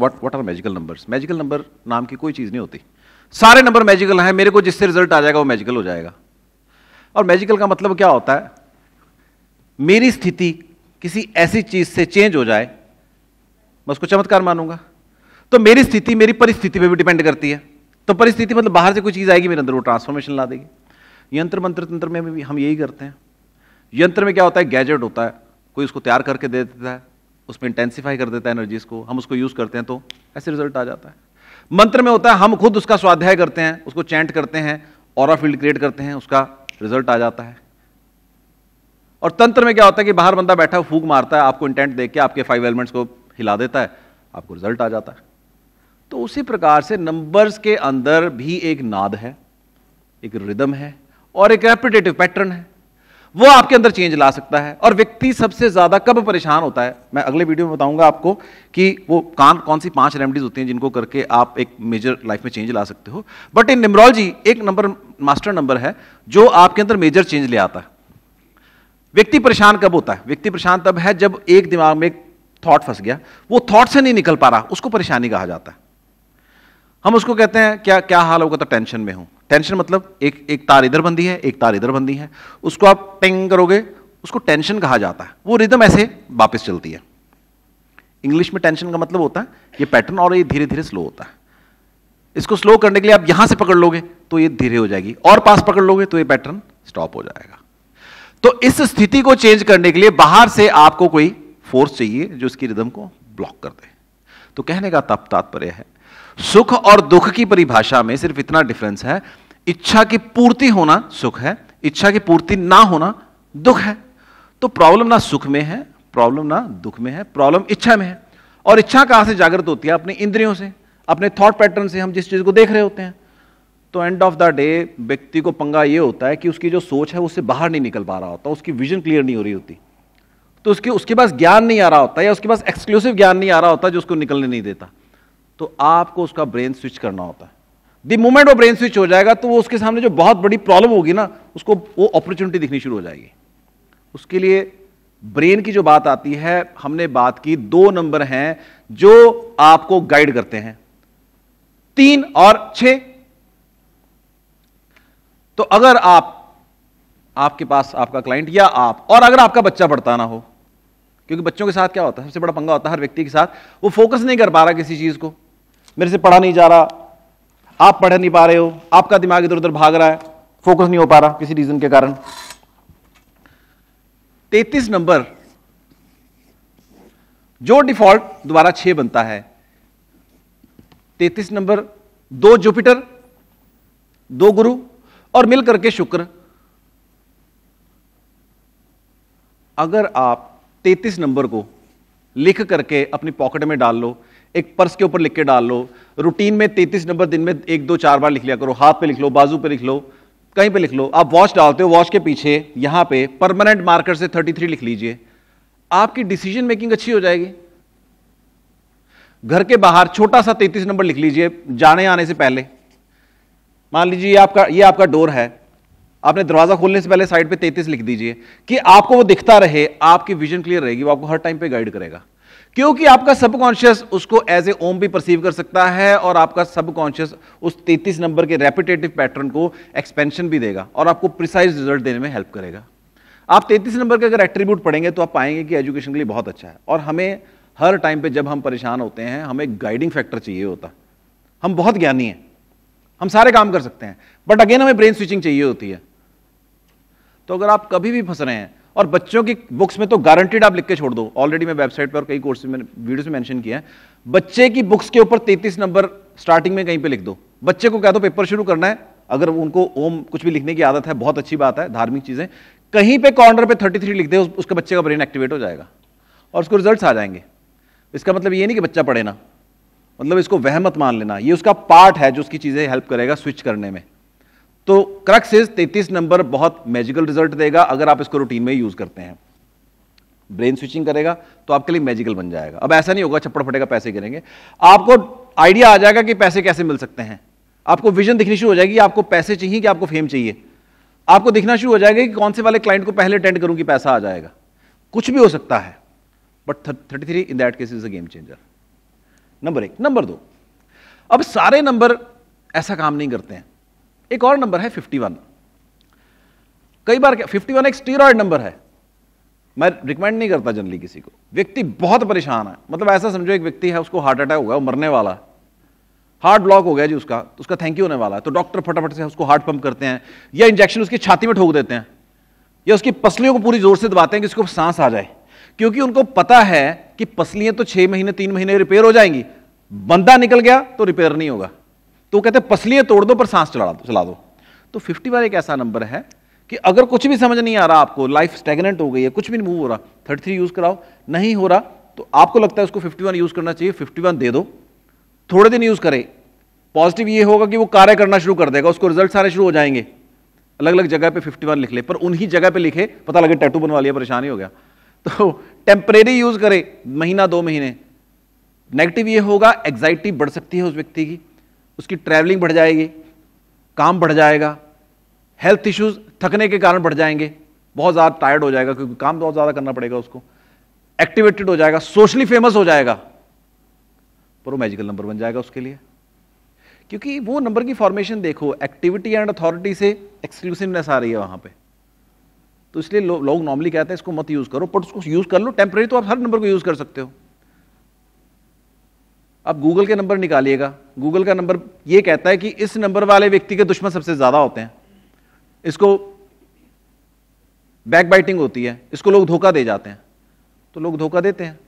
what what are magical number magical number नाम की कोई चीज़ नहीं होती सारे नंबर मैजिकल हैं मेरे को जिससे रिजल्ट आ जाएगा वो मैजिकल हो जाएगा और मैजिकल का मतलब क्या होता है मेरी स्थिति किसी ऐसी चीज़ से चेंज हो जाए मैं उसको चमत्कार मानूंगा तो मेरी स्थिति मेरी परिस्थिति पर भी डिपेंड करती है तो परिस्थिति मतलब बाहर से कोई चीज़ आएगी मेरे अंदर वो ट्रांसफॉर्मेशन ला देगी यंत्र मंत्र तंत्र में भी हम यही करते हैं यंत्र में क्या होता है गैजेट होता है कोई उसको तैयार करके दे देता है उसमें इंटेंसीफाई कर देता है एनर्जीज को हम उसको यूज़ करते हैं तो ऐसे रिजल्ट आ जाता है मंत्र में होता है हम खुद उसका स्वाध्याय करते हैं उसको चैंट करते हैं और फील्ड क्रिएट करते हैं उसका रिजल्ट आ जाता है और तंत्र में क्या होता है कि बाहर बंदा बैठा फूक मारता है आपको इंटेंट देख के आपके फाइव एलिमेंट्स को हिला देता है आपको रिजल्ट आ जाता है तो उसी प्रकार से नंबर्स के अंदर भी एक नाद है एक रिदम है और एक रेपिटेटिव पैटर्न है वो आपके अंदर चेंज ला सकता है और व्यक्ति सबसे ज्यादा कब परेशान होता है मैं अगले वीडियो में बताऊंगा आपको कि वो कान कौन सी पांच रेमेडीज होती हैं जिनको करके आप एक मेजर लाइफ में चेंज ला सकते हो बट इन निमरोलॉजी एक नंबर मास्टर नंबर है जो आपके अंदर मेजर चेंज ले आता है व्यक्ति परेशान कब होता है व्यक्ति परेशान तब है जब एक दिमाग में एक थॉट फंस गया वो थॉट से नहीं निकल पा रहा उसको परेशानी कहा जाता है हम उसको कहते हैं क्या क्या हाल होगा तो टेंशन में हूं टेंशन मतलब एक एक तार इधर बंदी है एक तार इधर बंदी है उसको आप टेंग करोगे उसको टेंशन कहा जाता है वो रिदम ऐसे वापस चलती है इंग्लिश में टेंशन का मतलब होता है ये पैटर्न और ये धीरे धीरे स्लो होता है इसको स्लो करने के लिए आप यहां से पकड़ लोगे तो ये धीरे हो जाएगी और पास पकड़ लोगे तो ये पैटर्न स्टॉप हो जाएगा तो इस स्थिति को चेंज करने के लिए बाहर से आपको कोई फोर्स चाहिए जो इसकी रिदम को ब्लॉक कर दे तो कहने का तब तात्पर्य है सुख और दुख की परिभाषा में सिर्फ इतना डिफरेंस है इच्छा की पूर्ति होना सुख है इच्छा की पूर्ति ना होना दुख है तो प्रॉब्लम ना सुख में है प्रॉब्लम ना दुख में है प्रॉब्लम इच्छा में है और इच्छा कहां से जागृत होती है अपने इंद्रियों से अपने थॉट पैटर्न से हम जिस चीज को देख रहे होते हैं तो एंड ऑफ द डे व्यक्ति को पंगा यह होता है कि उसकी जो सोच है उससे बाहर नहीं निकल पा रहा होता उसकी विजन क्लियर नहीं हो रही होती तो उसके उसके पास ज्ञान नहीं आ रहा होता या उसके पास एक्सक्लूसिव ज्ञान नहीं आ रहा होता जो उसको निकलने नहीं देता तो आपको उसका ब्रेन स्विच करना होता है दी मोमेंट वो ब्रेन स्विच हो जाएगा तो वो उसके सामने जो बहुत बड़ी प्रॉब्लम होगी ना उसको वो अपॉर्चुनिटी दिखनी शुरू हो जाएगी उसके लिए ब्रेन की जो बात आती है हमने बात की दो नंबर हैं जो आपको गाइड करते हैं तीन और छ तो अगर आप आपके पास आपका क्लाइंट या आप और अगर आपका बच्चा पढ़ता ना हो क्योंकि बच्चों के साथ क्या होता है सबसे बड़ा पंगा होता है हर व्यक्ति के साथ वो फोकस नहीं कर पा रहा किसी चीज को मेरे से पढ़ा नहीं जा रहा आप पढ़ नहीं पा रहे हो आपका दिमाग इधर उधर भाग रहा है फोकस नहीं हो पा रहा किसी रीजन के कारण तैतीस नंबर जो डिफॉल्ट दोबारा छह बनता है तैतीस नंबर दो जुपिटर दो गुरु और मिलकर के शुक्र अगर आप तैतीस नंबर को लिख करके अपनी पॉकेट में डाल लो एक पर्स के ऊपर लिख के डाल लो रूटीन में तैतीस नंबर दिन में एक दो चार बार लिख लिया करो हाथ पे लिख लो बाजू पे लिख लो कहीं पे लिख लो आप वॉच डालते हो वॉच के पीछे यहां पे परमानेंट मार्कर से 33 लिख लीजिए आपकी डिसीजन मेकिंग अच्छी हो जाएगी घर के बाहर छोटा सा 33 नंबर लिख लीजिए जाने आने से पहले मान लीजिए ये आपका ये आपका डोर है आपने दरवाजा खोलने से पहले साइड पे 33 लिख दीजिए कि आपको वो दिखता रहे आपकी विजन क्लियर रहेगी वो आपको हर टाइम पे गाइड करेगा क्योंकि आपका सबकॉन्शियस उसको एज ए ओम भी परसीव कर सकता है और आपका सबकॉन्शियस उस 33 नंबर के रेपिटेटिव पैटर्न को एक्सपेंशन भी देगा और आपको प्रिसाइज रिजल्ट देने में हेल्प करेगा आप 33 नंबर के अगर एट्रीब्यूट पढ़ेंगे तो आप पाएंगे कि एजुकेशन के लिए बहुत अच्छा है और हमें हर टाइम पे जब हम परेशान होते हैं हमें गाइडिंग फैक्टर चाहिए होता हम बहुत ज्ञानी हैं हम सारे काम कर सकते हैं बट अगेन हमें ब्रेन स्विचिंग चाहिए होती है तो अगर आप कभी भी फंस रहे हैं और बच्चों की बुक्स में तो गारंटेड आप लिख के छोड़ दो ऑलरेडी मैं वेबसाइट पर और कई कोर्स में वीडियोस में मेंशन किया है बच्चे की बुक्स के ऊपर 33 नंबर स्टार्टिंग में कहीं पे लिख दो बच्चे को कह दो पेपर शुरू करना है अगर उनको ओम कुछ भी लिखने की आदत है बहुत अच्छी बात है धार्मिक चीजें कहीं पे कॉर्नर पे 33 लिख दे उस, उसके बच्चे का ब्रेन एक्टिवेट हो जाएगा और उसको रिजल्ट आ जाएंगे इसका मतलब ये नहीं कि बच्चा पढ़े ना मतलब इसको वहमत मान लेना ये उसका पार्ट है जो उसकी चीजें हेल्प करेगा स्विच करने में तो क्रक्स इज तैतीस नंबर बहुत मैजिकल रिजल्ट देगा अगर आप इसको रूटीन में यूज करते हैं ब्रेन स्विचिंग करेगा तो आपके लिए मैजिकल बन जाएगा अब ऐसा नहीं होगा छप्पड़ फटेगा पैसे गिरेंगे आपको आइडिया आ जाएगा कि पैसे कैसे मिल सकते हैं आपको विजन दिखनी शुरू हो जाएगी आपको पैसे चाहिए कि आपको फेम चाहिए आपको दिखना शुरू हो जाएगा कि कौन से वाले क्लाइंट को पहले अटेंड करूं कि पैसा आ जाएगा कुछ भी हो सकता है but thirty three in that case is a game changer number एक नंबर दो अब सारे नंबर ऐसा काम नहीं करते हैं एक और नंबर है 51 कई बार क्या 51 एक स्टीरॉयड नंबर है मैं रिकमेंड नहीं करता जनरली किसी को व्यक्ति बहुत परेशान है मतलब ऐसा समझो एक व्यक्ति है उसको हार्ट अटैक हो गया वो मरने वाला है हार्ट ब्लॉक हो गया जी उसका तो उसका थैंक यू होने वाला है तो डॉक्टर फटाफट से उसको हार्ट पंप करते हैं या इंजेक्शन उसकी छाती में ठोक देते हैं या उसकी पसलियों को पूरी जोर से दबाते हैं कि उसको सांस आ जाए क्योंकि उनको पता है कि पसलियां तो छह महीने तीन महीने रिपेयर हो जाएंगी बंदा निकल गया तो रिपेयर नहीं होगा तो कहते हैं पसलियां तोड़ दो पर सांस चला दो चला दो तो फिफ्टी वाला एक ऐसा नंबर है कि अगर कुछ भी समझ नहीं आ रहा आपको लाइफ स्टेगनेंट हो गई है कुछ भी नहीं मूव हो रहा थर्टी थ्री यूज़ कराओ नहीं हो रहा तो आपको लगता है उसको फिफ्टी वन यूज़ करना चाहिए फिफ्टी वन दे दो थोड़े दिन यूज़ करे पॉजिटिव ये होगा कि वो कार्य करना शुरू कर देगा उसको रिजल्ट सारे शुरू हो जाएंगे अलग अलग जगह पे वन लिख ले पर उन्हीं जगह पे लिखे पता लगे टैटू बनवा लिया परेशानी हो गया तो टेम्परेरी यूज़ करे महीना दो महीने नेगेटिव ये होगा एग्जाइटी बढ़ सकती है उस व्यक्ति की उसकी ट्रैवलिंग बढ़ जाएगी काम बढ़ जाएगा हेल्थ इश्यूज थकने के कारण बढ़ जाएंगे बहुत ज़्यादा टायर्ड हो जाएगा क्योंकि काम बहुत ज़्यादा करना पड़ेगा उसको एक्टिवेटेड हो जाएगा सोशली फेमस हो जाएगा पर वो मैजिकल नंबर बन जाएगा उसके लिए क्योंकि वो नंबर की फॉर्मेशन देखो एक्टिविटी एंड अथॉरिटी से एक्सक्लूसिवनेस आ रही है वहां पे तो इसलिए लोग नॉर्मली कहते हैं इसको मत यूज करो पर उसको यूज कर लो टेम्परेरी तो आप हर नंबर को यूज कर सकते हो अब गूगल के नंबर निकालिएगा गूगल का नंबर ये कहता है कि इस नंबर वाले व्यक्ति के दुश्मन सबसे ज्यादा होते हैं इसको बैक बाइटिंग होती है इसको लोग धोखा दे जाते हैं तो लोग धोखा देते हैं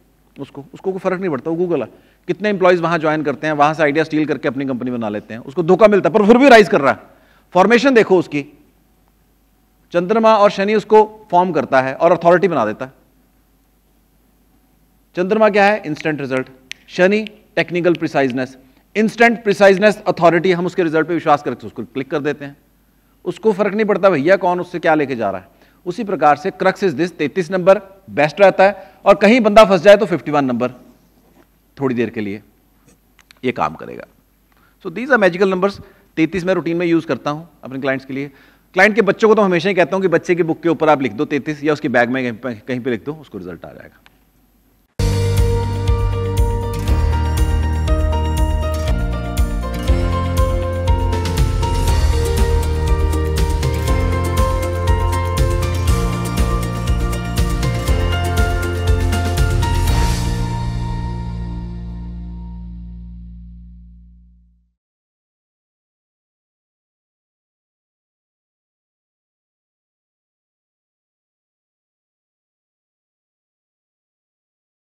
उसको उसको कोई फर्क नहीं पड़ता वो गूगल कितने इंप्लॉयज वहां ज्वाइन करते हैं वहां से आइडिया स्टील करके अपनी कंपनी बना लेते हैं उसको धोखा मिलता है पर फिर भी राइज कर रहा है फॉर्मेशन देखो उसकी चंद्रमा और शनि उसको फॉर्म करता है और अथॉरिटी बना देता है चंद्रमा क्या है इंस्टेंट रिजल्ट शनि technical preciseness instant preciseness authority हम उसके रिजल्ट पे विश्वास करके उसको क्लिक कर देते हैं उसको फर्क नहीं पड़ता भैया कौन उससे क्या लेके जा रहा है उसी प्रकार से क्रक्स इज दिस तैतीस नंबर बेस्ट रहता है और कहीं बंदा फंस जाए तो फिफ्टी वन नंबर थोड़ी देर के लिए ये काम करेगा so these are magical numbers तैतीस मैं रूटीन में यूज करता हूं अपने क्लाइंट्स के लिए क्लाइंट के बच्चों को तो हमेशा ही कहता हूं कि बच्चे की बुक के ऊपर आप लिख दो तैतीस या उसकी बैग में कहीं पर लिख दो उसको रिजल्ट आ जाएगा